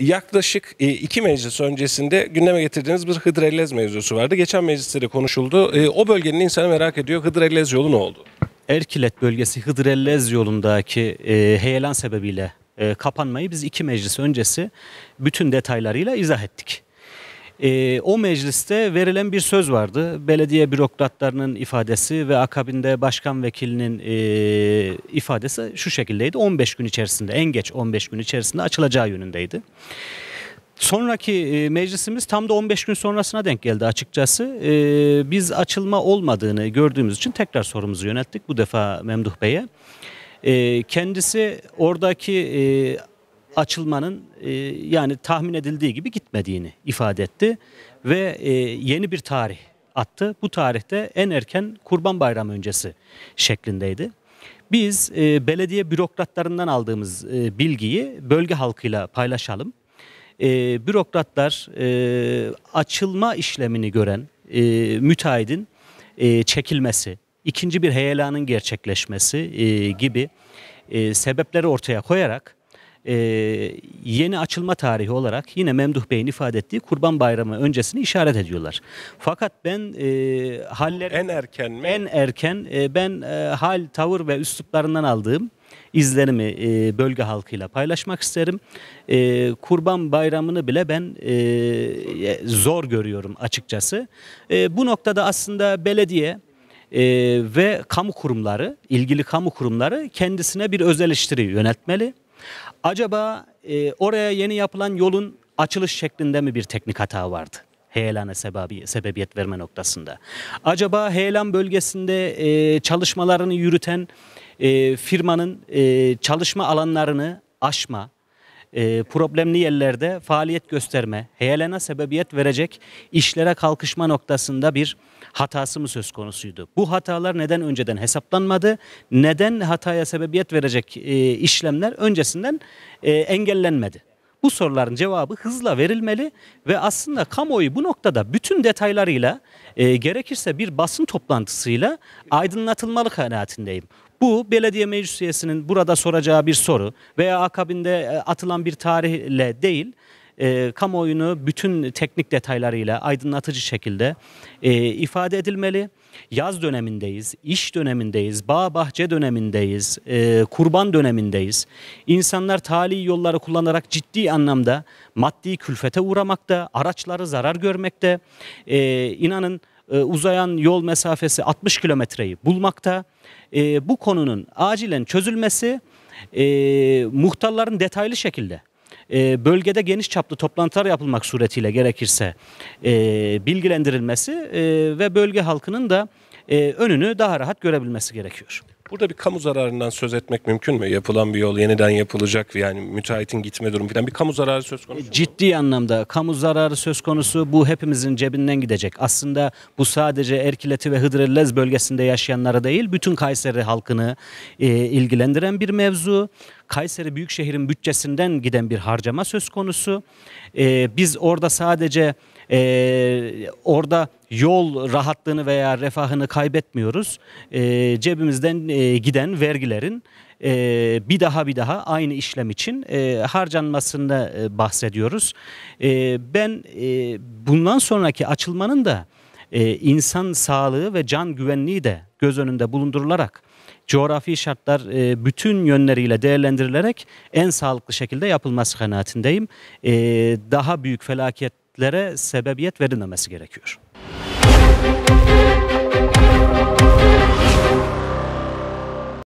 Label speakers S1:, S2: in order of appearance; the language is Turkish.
S1: yaklaşık e, iki meclis öncesinde gündeme getirdiğiniz bir Hıdrellez mevzusu vardı. Geçen mecliste de konuşuldu. E, o bölgenin insanı merak ediyor. Hıdrellez yolu ne oldu? Erkilet bölgesi Hıdrellez yolundaki e, heyelan sebebiyle kapanmayı biz iki meclis öncesi bütün detaylarıyla izah ettik. E, o mecliste verilen bir söz vardı. Belediye bürokratlarının ifadesi ve akabinde başkan vekilinin e, ifadesi şu şekildeydi. 15 gün içerisinde, en geç 15 gün içerisinde açılacağı yönündeydi. Sonraki e, meclisimiz tam da 15 gün sonrasına denk geldi açıkçası. E, biz açılma olmadığını gördüğümüz için tekrar sorumuzu yönelttik bu defa Memduh Bey'e. E, kendisi oradaki açılmanın e, yani tahmin edildiği gibi gitmediğini ifade etti ve e, yeni bir tarih attı. Bu tarihte en erken Kurban Bayramı öncesi şeklindeydi. Biz e, belediye bürokratlarından aldığımız e, bilgiyi bölge halkıyla paylaşalım. E, bürokratlar e, açılma işlemini gören e, müteahhidin e, çekilmesi, ikinci bir heyelanın gerçekleşmesi e, gibi e, sebepleri ortaya koyarak e, yeni açılma tarihi olarak yine Memduh Bey'in ifade ettiği Kurban Bayramı öncesini işaret ediyorlar. Fakat ben e, haller en erken mi? En erken e, ben e, hal, tavır ve üsluplarından aldığım izlerimi e, bölge halkıyla paylaşmak isterim. E, Kurban Bayramı'nı bile ben e, e zor görüyorum açıkçası. E, bu noktada aslında belediye e, ve kamu kurumları, ilgili kamu kurumları kendisine bir öz eleştiri yönetmeli. Acaba e, oraya yeni yapılan yolun açılış şeklinde mi bir teknik hata vardı? heyelana sebebi, sebebiyet verme noktasında. Acaba heyelan bölgesinde e, çalışmalarını yürüten e, firmanın e, çalışma alanlarını aşma, e, problemli yerlerde faaliyet gösterme, heyelana sebebiyet verecek işlere kalkışma noktasında bir hatası mı söz konusuydu? Bu hatalar neden önceden hesaplanmadı? Neden hataya sebebiyet verecek e, işlemler öncesinden e, engellenmedi? Bu soruların cevabı hızla verilmeli ve aslında kamuoyu bu noktada bütün detaylarıyla e, gerekirse bir basın toplantısıyla aydınlatılmalı kanaatindeyim. Bu belediye meclis üyesinin burada soracağı bir soru veya akabinde e, atılan bir tarihle değil, e, kamuoyunu bütün teknik detaylarıyla aydınlatıcı şekilde e, ifade edilmeli. Yaz dönemindeyiz, iş dönemindeyiz, bağ bahçe dönemindeyiz, e, kurban dönemindeyiz. İnsanlar tali yolları kullanarak ciddi anlamda maddi külfete uğramakta, araçları zarar görmekte. E, inanın e, uzayan yol mesafesi 60 kilometreyi bulmakta. E, bu konunun acilen çözülmesi e, muhtarların detaylı şekilde bölgede geniş çaplı toplantılar yapılmak suretiyle gerekirse bilgilendirilmesi ve bölge halkının da önünü daha rahat görebilmesi gerekiyor. Burada bir kamu zararından söz etmek mümkün mü? Yapılan bir yol yeniden yapılacak yani müteahhitin gitme durumu falan bir kamu zararı söz konusu e, mu? Ciddi anlamda kamu zararı söz konusu bu hepimizin cebinden gidecek. Aslında bu sadece Erkileti ve Hıdrellez bölgesinde yaşayanlara değil bütün Kayseri halkını e, ilgilendiren bir mevzu. Kayseri Büyükşehir'in bütçesinden giden bir harcama söz konusu. E, biz orada sadece e, orada yol rahatlığını veya refahını kaybetmiyoruz. E, cebimizden e, giden vergilerin e, bir daha bir daha aynı işlem için e, harcanmasını e, bahsediyoruz. E, ben e, bundan sonraki açılmanın da e, insan sağlığı ve can güvenliği de göz önünde bulundurularak coğrafi şartlar e, bütün yönleriyle değerlendirilerek en sağlıklı şekilde yapılması kanaatindeyim. E, daha büyük felaketlere sebebiyet verilmemesi gerekiyor. Música